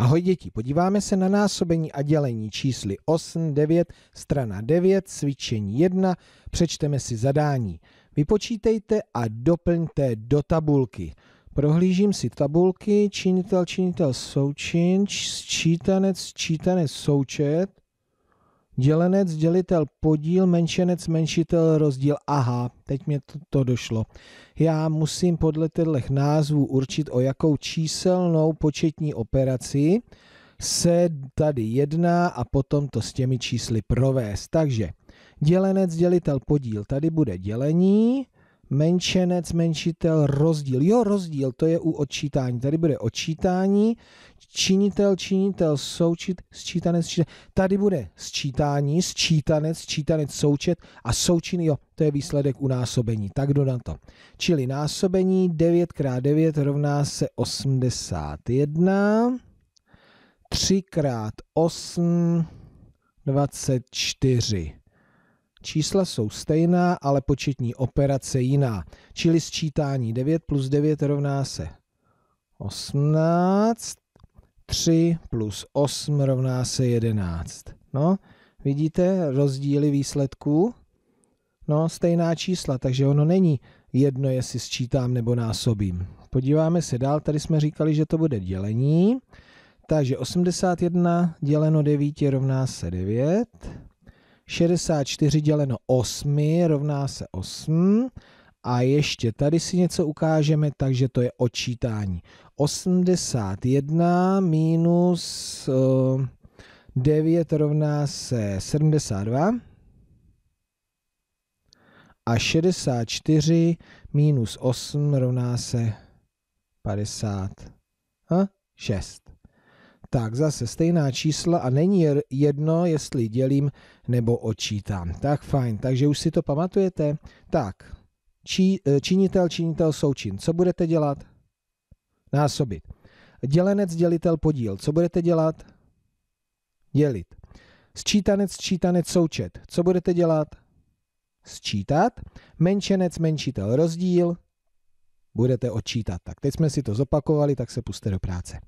Ahoj děti, podíváme se na násobení a dělení čísly 8, 9, strana 9, cvičení 1, přečteme si zadání. Vypočítejte a doplňte do tabulky. Prohlížím si tabulky, činitel, činitel, součin, sčítanec, sčítanec, součet. Dělenec, dělitel, podíl, menšenec, menšitel, rozdíl. Aha, teď mě to, to došlo. Já musím podle těchto názvů určit, o jakou číselnou početní operaci se tady jedná a potom to s těmi čísly provést. Takže dělenec, dělitel, podíl. Tady bude dělení, menšenec, menšitel, rozdíl. Jo, rozdíl, to je u odčítání. Tady bude odčítání, činitel, činitel, součit, sčítanec, sčítanec. Tady bude sčítání, sčítanec, sčítanec, součet a součin, jo, to je výsledek u násobení. Tak jdu na to. Čili násobení 9x9 rovná se 81, 3x8, 24. Čísla jsou stejná, ale početní operace jiná. Čili sčítání 9 plus 9 rovná se 18, 3 plus 8 rovná se 11. No, vidíte rozdíly výsledků? No, stejná čísla, takže ono není jedno, jestli sčítám nebo násobím. Podíváme se dál, tady jsme říkali, že to bude dělení. Takže 81 děleno 9 rovná se 9. 64 děleno 8 rovná se 8. A ještě tady si něco ukážeme, takže to je odčítání. 81 minus 9 eh, rovná se 72. A 64 minus 8 rovná se 56 tak zase stejná čísla a není jedno, jestli dělím nebo odčítám. Tak fajn, takže už si to pamatujete? Tak, či, eh, činitel, činitel, součin. Co budete dělat? Násobit. Dělenec, dělitel, podíl. Co budete dělat? Dělit. Sčítanec, sčítanec, součet. Co budete dělat? Sčítat. Menšenec, menšitel, rozdíl. Budete odčítat. Tak teď jsme si to zopakovali, tak se puste do práce.